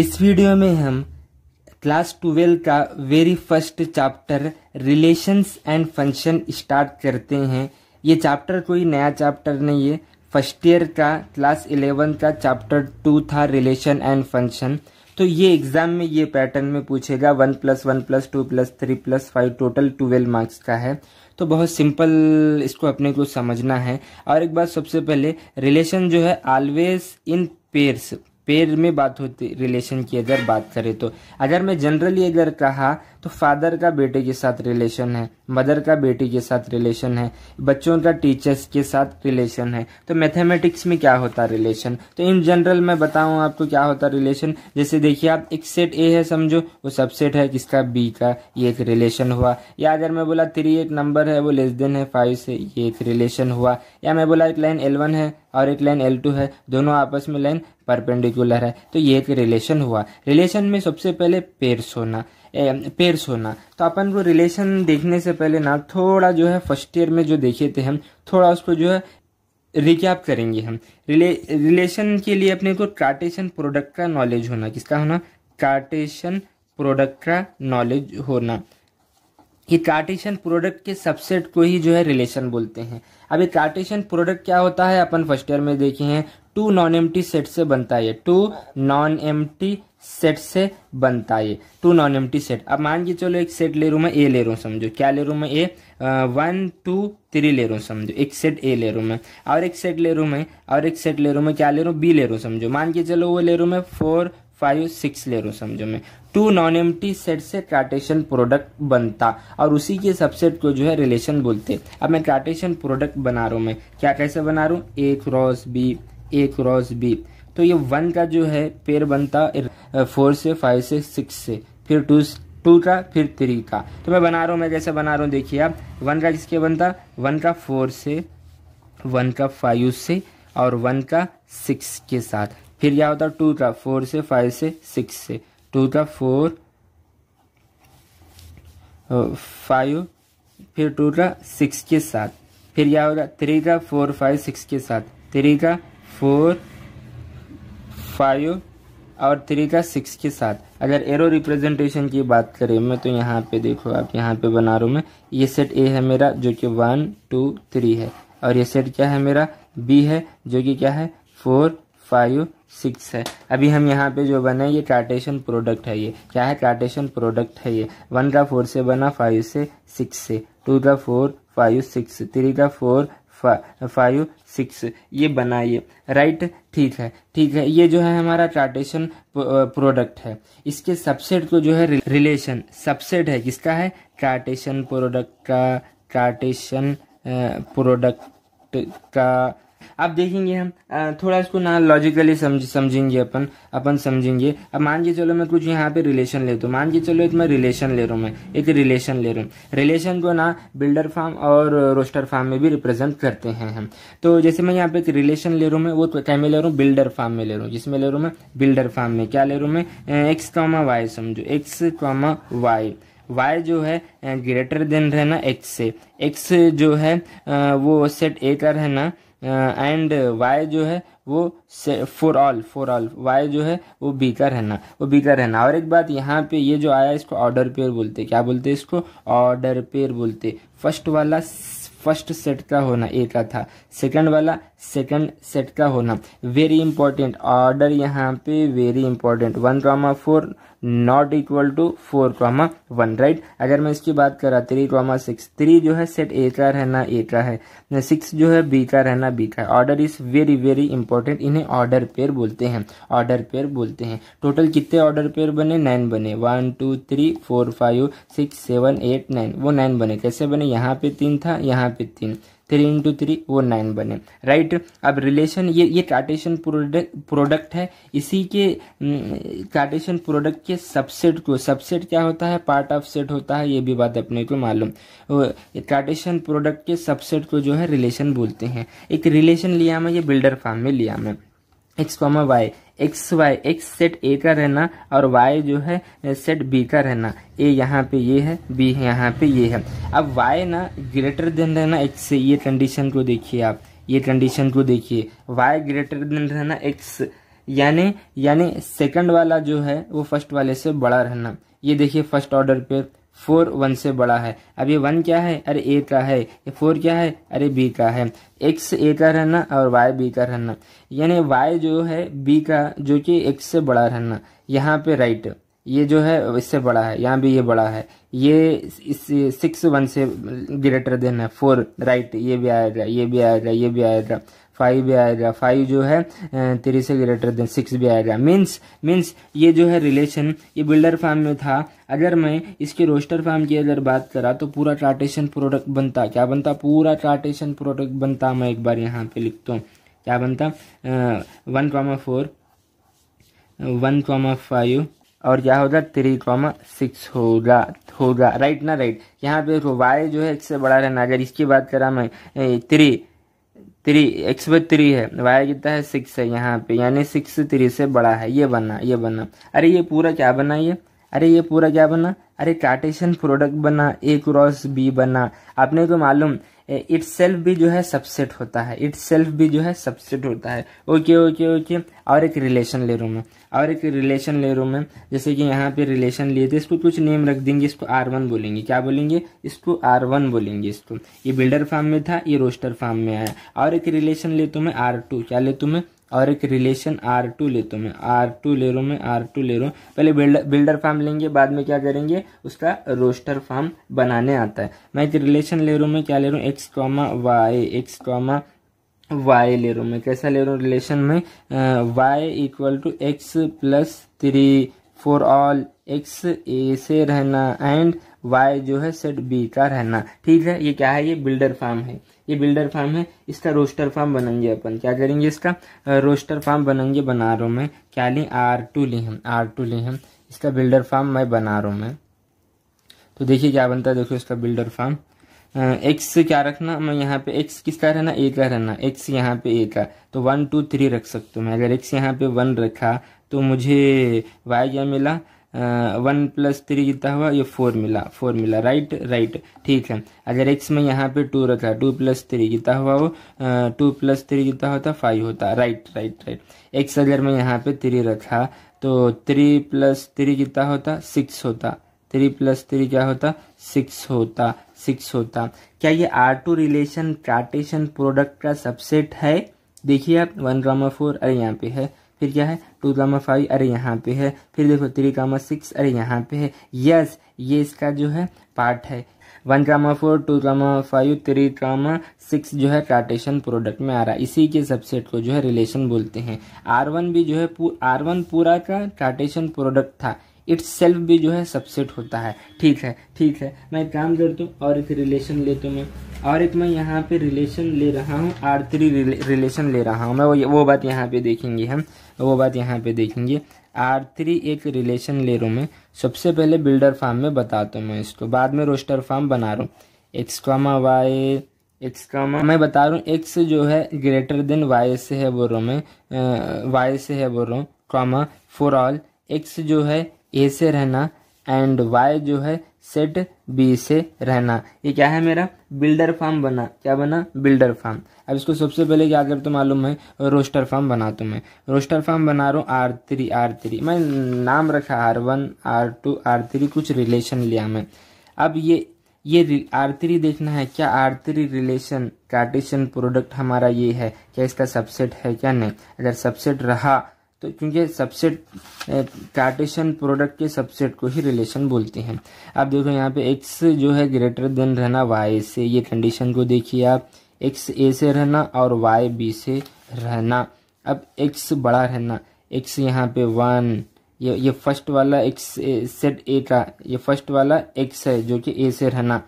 इस वीडियो में हम क्लास ट्वेल्व का very first chapter relations and function start करते हैं ये चैप्टर कोई नया चैप्टर नहीं है फर्स्ट ईयर का क्लास इलेवन का चैप्टर टू था रिलेशन एंड फंक्शन तो ये एग्जाम में ये पैटर्न में पूछेगा one plus one plus two plus three plus five total twelve marks का है तो बहुत सिंपल इसको अपने को समझना है और एक बात सबसे पहले रिलेशन जो है ऑलवेज इन पेयर्स पेड़ में बात होती रिलेशन की अगर बात करें तो अगर मैं जनरली अगर कहा तो फादर का बेटे के साथ रिलेशन है मदर का बेटी के साथ रिलेशन है बच्चों का टीचर्स के साथ रिलेशन है तो मैथमेटिक्स में क्या होता है रिलेशन तो इन जनरल मैं बताऊँ आपको क्या होता है रिलेशन जैसे देखिए आप एक सेट ए है समझो वो सबसेट है किसका बी का ये एक रिलेशन हुआ या अगर मैं बोला थ्री एक नंबर है वो लेस देन है फाइव से ये एक रिलेशन हुआ या मैं बोला एक लाइन एल वन है और एक लाइन एल टू है दोनों आपस में लाइन परपेंडिकुलर है तो ये एक रिलेशन हुआ रिलेशन में सबसे पहले पेयर्स होना पेयर्स होना तो अपन को रिलेशन देखने से पहले ना थोड़ा जो है फर्स्ट ईयर में जो देखे थे हम थोड़ा उसको जो है रिकैप करेंगे हम रिले रिलेशन के लिए अपने को कार्टेशन प्रोडक्ट का नॉलेज होना किसका होना कार्टेशन प्रोडक्ट का नॉलेज होना ये कार्टेशन प्रोडक्ट के सबसेट को ही जो है रिलेशन बोलते हैं अब ये कार्टेशन प्रोडक्ट क्या होता है अपन फर्स्ट ईयर में देखे हैं टू नॉन एम्प्टी सेट से बनता है टू नॉन एम्प्टी सेट से बनता है टू नॉन एम्प्टी सेट अब मान के चलो एक सेट ले रू मैं ए ले रहा हूँ समझो क्या ले रू मैं ए वन टू थ्री ले रहा हूँ समझो एक सेट ए ले रहा मैं और एक सेट ले रू मैं और एक सेट ले रहा मैं क्या ले रहा हूँ बी ले रहा हूँ समझो मान के चलो वो ले रू मैं फोर फाइव सिक्स ले रहा हूँ समझो मैं टू नॉन एम्प्टी सेट से ट्राटेशन प्रोडक्ट बनता और उसी के सबसेट को जो है रिलेशन बोलते अब मैं ट्राटेशन प्रोडक्ट बना रहा हूँ मैं क्या कैसे बना रहा हूँ A cross B A cross B तो ये वन का जो है पेयर बनता फोर से फाइव से सिक्स से फिर टू टू का फिर थ्री का तो मैं बना रहा हूँ मैं कैसे बना रहा हूँ देखिए आप वन का किसके बनता वन का फोर से वन का फाइव से और वन का सिक्स के साथ फिर क्या होता है टू का फोर से फाइव से सिक्स से टू का फोर फाइव फिर टू का सिक्स के साथ फिर क्या होगा थ्री का फोर फाइव सिक्स के साथ थ्री का फोर फाइव और थ्री का सिक्स के साथ अगर एरो रिप्रेजेंटेशन की बात करें मैं तो यहाँ पे देखो आप यहाँ पे बना रहा हूँ मैं ये सेट ए है मेरा जो कि वन टू थ्री है और ये सेट क्या है मेरा बी है जो कि क्या है फोर फाइव सिक्स है अभी हम यहाँ पे जो बना है ये कार्टेशन प्रोडक्ट है ये क्या है कार्टेशन प्रोडक्ट है ये वन का फोर से बना फाइव से सिक्स से टू का फोर फाइव सिक्स थ्री का फोर फाइव सिक्स ये बनाइए राइट ठीक है ठीक है ये जो है हमारा ट्राटेशन प्रोडक्ट है इसके सबसेट को जो है रिलेशन सबसेट है किसका है ट्राटेशन प्रोडक्ट का ट्राटेशन प्रोडक्ट का अब देखेंगे हम थोड़ा इसको ना लॉजिकली समझ समझेंगे अपन अपन समझेंगे अब मान के चलो मैं कुछ यहाँ पे रिलेशन ले तो मान के चलो एक मैं रिलेशन ले रहा हूँ मैं एक रिलेशन ले रहा हूँ रिलेशन को ना बिल्डर फार्म और रोस्टर फार्म में भी रिप्रेजेंट करते हैं हम तो जैसे मैं यहाँ पे एक रिलेशन ले रहा हूँ मैं वो क्या में ले रहा हूँ बिल्डर फार्म में ले रहा हूँ जिसमें ले रहा हूँ मैं बिल्डर फार्म में क्या ले रहा हूँ मैं एक्स कॉमा वाई समझो एक्स कॉमा वाई वाई जो है ग्रेटर देन रहना एक्स से एक्स जो है वो सेट ए का रहना एंड वाई जो है वो for all for all y जो है वो बी का रहना वो बी का रहना और एक बात यहाँ पे ये जो आया इसको ऑर्डर पेयर बोलते क्या बोलते इसको ऑर्डर पेयर बोलते फर्स्ट वाला फर्स्ट सेट का होना ए का था सेकंड वाला सेकंड सेट का होना वेरी इंपॉर्टेंट ऑर्डर यहाँ पे very important one comma four not equal to four comma one right अगर मैं इसकी बात करा थ्री कॉमा सिक्स थ्री जो है सेट ए का रहना ए का है सिक्स जो है बी का रहना बी का order is very very important इन्हें ऑर्डर पेयर बोलते हैं ऑर्डर पेयर बोलते हैं टोटल कितने ऑर्डर पेयर बने नाइन बने one two three four five six seven eight nine वो नाइन बने कैसे बने यहाँ पे तीन था यहाँ पे तीन थ्री इंटू थ्री वो नाइन बने राइट अब रिलेशन ये ये कार्टेशन प्रोडक्ट प्रोडक्ट है इसी के कार्टेशन प्रोडक्ट के सबसेट को सबसेट क्या होता है पार्ट ऑफ सेट होता है ये भी बात अपने को मालूम कार्टेशन प्रोडक्ट के सबसेट को जो है रिलेशन बोलते हैं एक रिलेशन लिया मैं ये बिल्डर फार्म में लिया मैं x comma y x y x set A का रहना और वाई जो है सेट बी का रहना ए यहाँ पे ये है बी यहाँ पे ये है अब वाई ना ग्रेटर देन रहना एक्स से ये कंडीशन को देखिए आप ये कंडीशन को देखिए वाई ग्रेटर देन रहना एक्स यानी यानी सेकंड वाला जो है वो फर्स्ट वाले से बड़ा रहना ये देखिए फर्स्ट ऑर्डर पे फोर वन से बड़ा है अब ये वन क्या है अरे ए का है ये फोर क्या है अरे बी का है एक्स ए का रहना और वाई बी का रहना यानी वाई जो है बी का जो कि एक्स से बड़ा रहना यहाँ पे राइट ये जो है इससे बड़ा है यहाँ भी ये बड़ा है ये इस सिक्स वन से ग्रेटर देन है फोर राइट ये भी आएगा ये भी आएगा ये भी आएगा फाइव भी आएगा फाइव जो है थ्री से ग्रेटर देन सिक्स भी आएगा मीन्स मीन्स ये जो है रिलेशन ये बिल्डर फार्म में था अगर मैं इसके रोस्टर फार्म की अगर बात करा तो पूरा ट्राटेशन प्रोडक्ट बनता क्या बनता पूरा ट्राटेशन प्रोडक्ट बनता मैं एक बार यहाँ पे लिखता हूँ क्या बनता one comma four one comma five और क्या होगा थ्री कॉमा सिक्स होगा होगा राइट ना राइट यहाँ पे वाई जो है इससे बड़ा रहना अगर इसकी बात करा मैं three three x by three है वाई कितना है सिक्स है यहाँ पे यानी सिक्स थ्री से बड़ा है ये बनना ये बनना अरे ये पूरा क्या बना ये अरे ये पूरा क्या बना अरे कार्टेशन प्रोडक्ट बना ए क्रॉस बी बना आपने को मालूम इट सेल्फ भी जो है सबसेट होता है इट्स सेल्फ भी जो है सबसेट होता है ओके ओके ओके और एक रिलेशन ले रूम में और एक रिलेशन ले रूम में जैसे कि यहाँ पे रिलेशन लिए थे इसको कुछ नेम रख देंगे इसको आर वन बोलेंगे क्या बोलेंगे इसको आर वन बोलेंगे इसको ये बिल्डर फार्म में था ये रोस्टर फार्म में आया और एक रिलेशन ले तुम्हें आर टू क्या ले तुम्हें तो और एक रिलेशन आर टू तो मैं आर टू ले रहा हूँ मैं आर टू ले रहा हूँ पहले बिल्डर बिल्डर फार्म लेंगे बाद में क्या करेंगे उसका रोस्टर फार्म बनाने आता है मैं एक रिलेशन ले रहा हूँ मैं क्या ले रहा हूँ x comma y x comma y ले रहा हूँ मैं कैसा ले रहा हूँ रिलेशन में y equal to x plus three for all x A से रहना एंड वाई जो है सेट बी का रहना ठीक है ये क्या है ये बिल्डर फार्म है ये बिल्डर फार्म है इसका रोस्टर फार्म बनेंगे अपन क्या करेंगे इसका रोस्टर फार्म बनेंगे बना रहा हूँ मैं क्या लें आर टू ली हम आर टू ली हम इसका बिल्डर फार्म मैं बना रहा हूँ मैं तो देखिए क्या बनता है देखो इसका बिल्डर फार्म एक्स से क्या रखना मैं यहाँ पे एक्स किसका रहना ए का रहना एक्स यहाँ पे ए का तो वन टू थ्री रख सकते हो मैं अगर एक्स यहाँ पे वन रखा तो मुझे वाई क्या मिला वन प्लस थ्री जीता हुआ ये फोर मिला फोर मिला राइट राइट ठीक है अगर एक्स में यहाँ पे टू रखा टू प्लस थ्री जीता हुआ वो टू प्लस थ्री जीता होता फाइव होता राइट राइट राइट एक्स अगर मैं यहाँ पे थ्री रखा तो थ्री प्लस थ्री जीता होता सिक्स होता थ्री प्लस थ्री क्या होता सिक्स होता सिक्स होता क्या ये R two relation cartesian product का सबसेट है देखिए आप वन ड्रामा फोर अरे यहाँ पे है फिर क्या है टू कामा फाइव अरे यहाँ पे है फिर देखो थ्री कामा सिक्स अरे यहाँ पे है यस ये इसका जो है पार्ट है one comma four two comma five three comma six जो है कार्टेशन प्रोडक्ट में आ रहा है इसी के सबसेट को जो है रिलेशन बोलते हैं आर वन भी जो है आर वन पूरा का कार्टेशन प्रोडक्ट था इट्स सेल्फ भी जो है सबसेट होता है ठीक है ठीक है मैं काम करता हूँ और एक रिलेशन ले तो मैं और एक मैं यहाँ पे रिलेशन ले रहा हूँ आर थ्री रिलेशन ले रहा हूँ मैं वो वो बात यहाँ पे देखेंगे हम वो बात यहाँ पे देखेंगे आर थ्री एक रिलेशन ले रहा हूँ मैं सबसे पहले बिल्डर फार्म में बताता हूँ मैं इसको बाद में रोस्टर फार्म बना रहा हूँ x comma y x comma मैं बता रहा हूँ एक्स जो है ग्रेटर देन वाई से है बोल रहा हूँ मैं वाई से है बोल रहा हूँ कॉमा फॉर ऑल एक्स जो है ए से रहना एंड वाई जो है सेट बी से रहना ये क्या है मेरा बिल्डर फार्म बना क्या बना बिल्डर फार्म अब इसको सबसे पहले क्या करता हूँ मालूम है रोस्टर फार्म बना तो मैं रोस्टर फार्म बना रहा हूँ आर थ्री आर थ्री मैं नाम रखा R one R two R three कुछ रिलेशन लिया मैं अब ये ये आर थ्री देखना है क्या R three relation cartesian product हमारा ये है क्या इसका सबसेट है क्या नहीं अगर सबसेट रहा तो क्योंकि सबसेट कार्टेशन प्रोडक्ट के सबसेट को ही रिलेशन बोलते हैं आप देखो यहाँ पे एक्स जो है ग्रेटर देन रहना वाई से ये कंडीशन को देखिए आप एक्स ए से रहना और वाई बी से रहना अब एक्स बड़ा रहना एक्स यहाँ पे वन ये ये फर्स्ट वाला एक्स सेट ए का ये फर्स्ट वाला एक्स है जो कि ए से रहना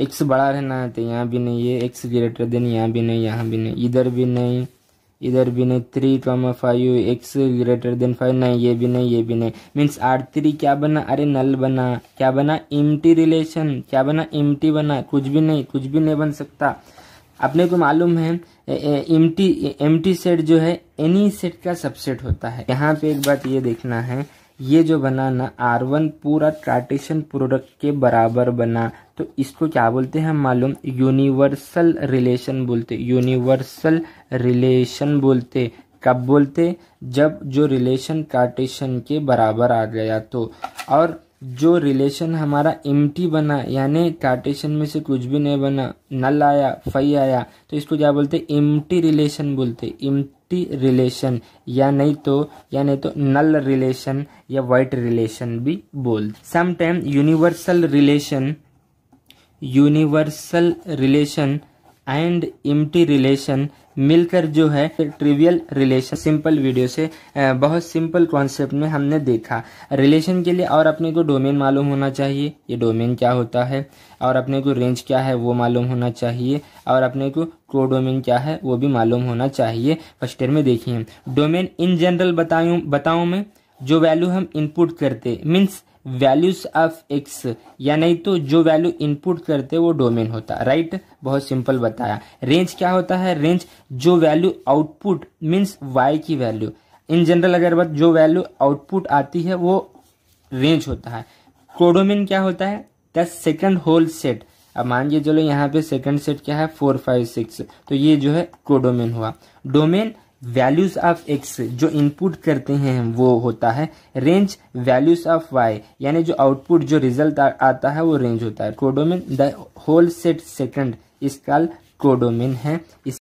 एक्स बड़ा रहना है तो यहाँ भी नहीं है एक्स ग्रेटर देन यहाँ भी नहीं यहाँ भी नहीं इधर भी नहीं इधर भी नहीं three comma five x greater than five नहीं ये भी नहीं ये भी नहीं मीन्स आर थ्री क्या बना अरे नल बना क्या बना इमटी रिलेशन क्या बना इमटी बना कुछ भी नहीं कुछ भी नहीं बन सकता अपने को मालूम है एम्टी एम्टी सेट जो है एनी सेट का सबसेट होता है यहाँ पे एक बात ये देखना है ये जो बना ना आर वन पूरा ट्राटेशन प्रोडक्ट के बराबर बना तो इसको क्या बोलते हैं मालूम यूनिवर्सल रिलेशन बोलते यूनिवर्सल रिलेशन बोलते कब बोलते जब जो रिलेशन कार्टेशन के बराबर आ गया तो और जो रिलेशन हमारा एम बना यानी कार्टेशन में से कुछ भी नहीं बना नल आया फई आया तो इसको क्या बोलते एम्प्टी रिलेशन बोलते एम्प्टी रिलेशन या नहीं तो या नहीं तो नल रिलेशन या वाइट रिलेशन भी बोलते sometime universal relation universal relation and empty relation मिलकर जो है ट्रिवियल रिलेशन सिंपल वीडियो से बहुत सिंपल कॉन्सेप्ट में हमने देखा रिलेशन के लिए और अपने को डोमेन मालूम होना चाहिए ये डोमेन क्या होता है और अपने को रेंज क्या है वो मालूम होना चाहिए और अपने को को डोमेन क्या है वो भी मालूम होना चाहिए फर्स्ट ईयर में देखिए डोमेन इन जनरल बताऊँ बताऊँ मैं जो वैल्यू हम इनपुट करते मीन्स वैल्यूज ऑफ एक्स या नहीं तो जो वैल्यू इनपुट करते वो डोमेन होता है राइट बहुत सिंपल बताया रेंज क्या होता है रेंज जो वैल्यू आउटपुट मीन्स वाई की वैल्यू इन जनरल अगर बात जो वैल्यू आउटपुट आती है वो रेंज होता है कोडोमिन क्या होता है द सेकंड होल सेट अब मान लीजिए चलो यहाँ पे सेकंड सेट क्या है फोर फाइव सिक्स तो ये जो है कोडोमेन हुआ डोमेन वैल्यूज ऑफ एक्स जो इनपुट करते हैं वो होता है रेंज वैल्यूज ऑफ वाई यानी जो आउटपुट जो रिजल्ट आता है वो रेंज होता है codomain the whole set second is call codomain है इस